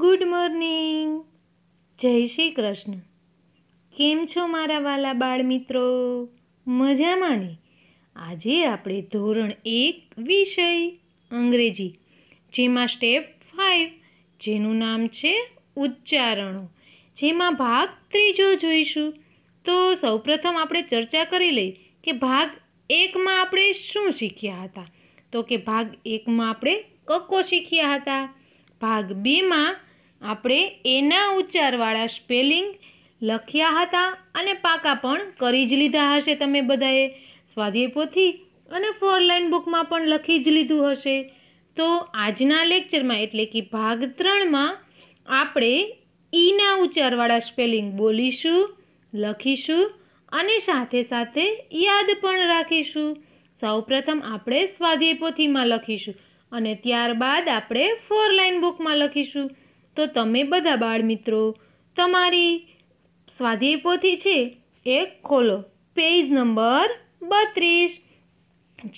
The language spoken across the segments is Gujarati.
ગુડ મોર્નિંગ જય શ્રી કૃષ્ણ કેમ છો મારા વાલા બાળ મિત્રો મજામાં ને આજે આપણે ધોરણ એક વિષય અંગ્રેજી જેમાં સ્ટેપ ફાઇવ જેનું નામ છે ઉચ્ચારણો જેમાં ભાગ ત્રીજો જોઈશું તો સૌપ્રથમ આપણે ચર્ચા કરી લઈ કે ભાગ એકમાં આપણે શું શીખ્યા હતા તો કે ભાગ એકમાં આપણે કક્કો શીખ્યા હતા ભાગ બીમાં આપણે એના ઉચ્ચારવાળા સ્પેલિંગ લખ્યા હતા અને પાકા પણ કરી જ લીધા હશે તમે બધાએ સ્વાધ્યાય પોથી અને ફોર લાઇન બુકમાં પણ લખી જ લીધું હશે તો આજના લેક્ચરમાં એટલે કે ભાગ ત્રણમાં આપણે ઈના ઉચ્ચારવાળા સ્પેલિંગ બોલીશું લખીશું અને સાથે સાથે યાદ પણ રાખીશું સૌપ્રથમ આપણે સ્વાધ્યાય પોથીમાં લખીશું અને ત્યારબાદ આપણે ફોર લાઇન બુકમાં લખીશું તો તમે બધા બાળમિત્રો તમારી સ્વાધ્યાય પોથી છે એ ખોલો પેજ નંબર બત્રીસ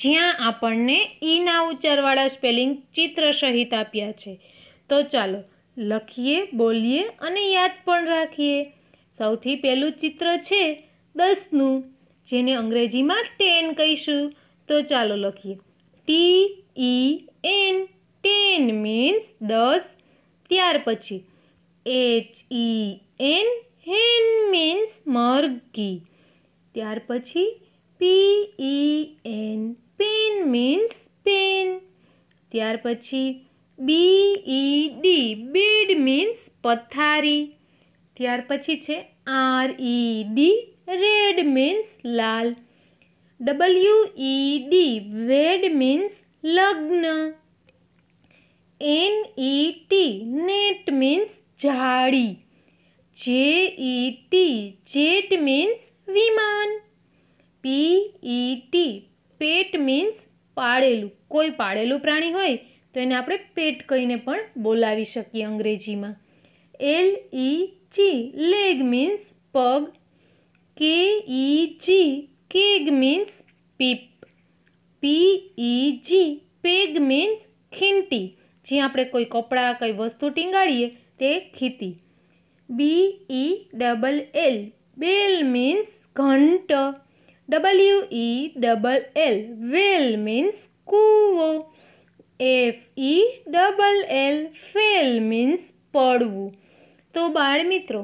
જ્યાં આપણને ઈના ઉચ્ચારવાળા સ્પેલિંગ ચિત્ર સહિત આપ્યા છે તો ચાલો લખીએ બોલીએ અને યાદ પણ રાખીએ સૌથી પહેલું ચિત્ર છે દસનું જેને અંગ્રેજીમાં ટેન કહીશું તો ચાલો લખીએ T E e N ten means દસ ત્યાર પછી H E N hen means મરઘી ત્યાર પછી P E N pen means pen ત્યાર પછી B E D bed means પથારી ત્યાર પછી છે R E D red means લાલ W E D wed means લગ્ન N E T net means જાળી J E T jet means વિમાન P E T pet means પાળેલું કોઈ પાળેલું પ્રાણી હોય તો એને આપણે પેટ કહીને પણ બોલાવી શકીએ અંગ્રેજીમાં L E G leg means પગ K E G keg means પીપ પી પીઈજી પેગ મીન્સ ખીંટી જે આપણે કોઈ કપડાં કંઈ વસ્તુ ટીંગાડીએ તે ખીતી B E double L bell means ઘંટ W E double L well means કૂવો F E double L fell means પડવું તો બાળ મિત્રો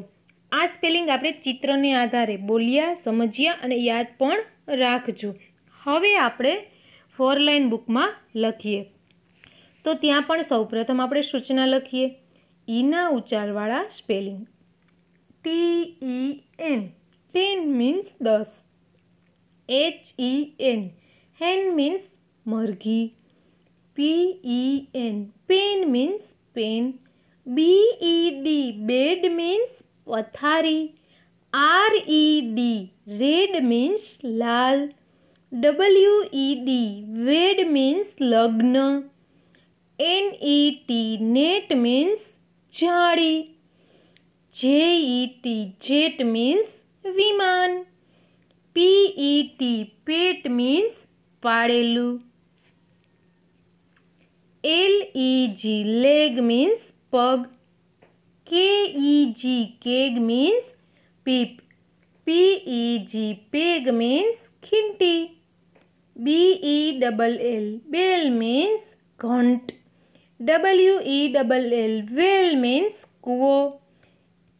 આ સ્પેલિંગ આપણે ચિત્રને આધારે બોલ્યા સમજ્યા અને યાદ પણ રાખજો હવે આપણે ફોર લાઇન બુકમાં લખીએ તો ત્યાં પણ સૌપ્રથમ આપણે સૂચના લખીએ ઈના ઉચ્ચારવાળા spelling T E N ten means દસ H E N hen means મરઘી P E N pen means pen B E D bed means પથારી R E D red means લાલ W E D wed means લગ્ન N E T net means જાળી J E T jet means વિમાન P E T pet means પાડેલું L E G leg means પગ K E G keg means પીપ P E G peg means ખીંટી B E double L bell means ઘંટ W E double L well means કૂવો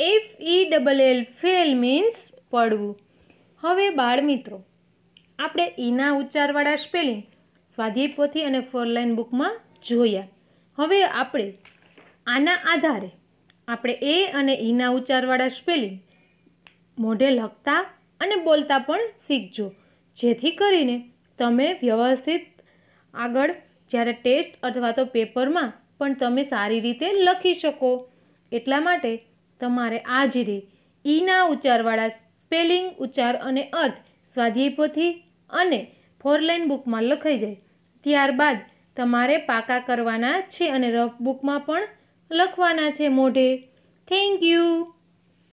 F E double L fell means પડવું હવે બાળ મિત્રો આપણે ઈના ઉચ્ચારવાળા સ્પેલિંગ સ્વાધ્યાય પોથી અને ફોરલાઈન બુકમાં જોયા હવે આપણે આના આધારે આપણે એ અને ઈના ઉચ્ચારવાળા સ્પેલિંગ મોઢે લખતા અને બોલતા પણ શીખજો જેથી કરીને તમે વ્યવસ્થિત આગળ જ્યારે ટેસ્ટ અથવા તો પેપરમાં પણ તમે સારી રીતે લખી શકો એટલા માટે તમારે આ જ રે ઈના ઉચ્ચારવાળા સ્પેલિંગ ઉચ્ચાર અને અર્થ સ્વાધ્યાય પોથી અને ફોરલાઇન બુકમાં લખાઈ જાય ત્યારબાદ તમારે પાકા કરવાના છે અને રફ બુકમાં પણ લખવાના છે મોઢે થેન્ક યુ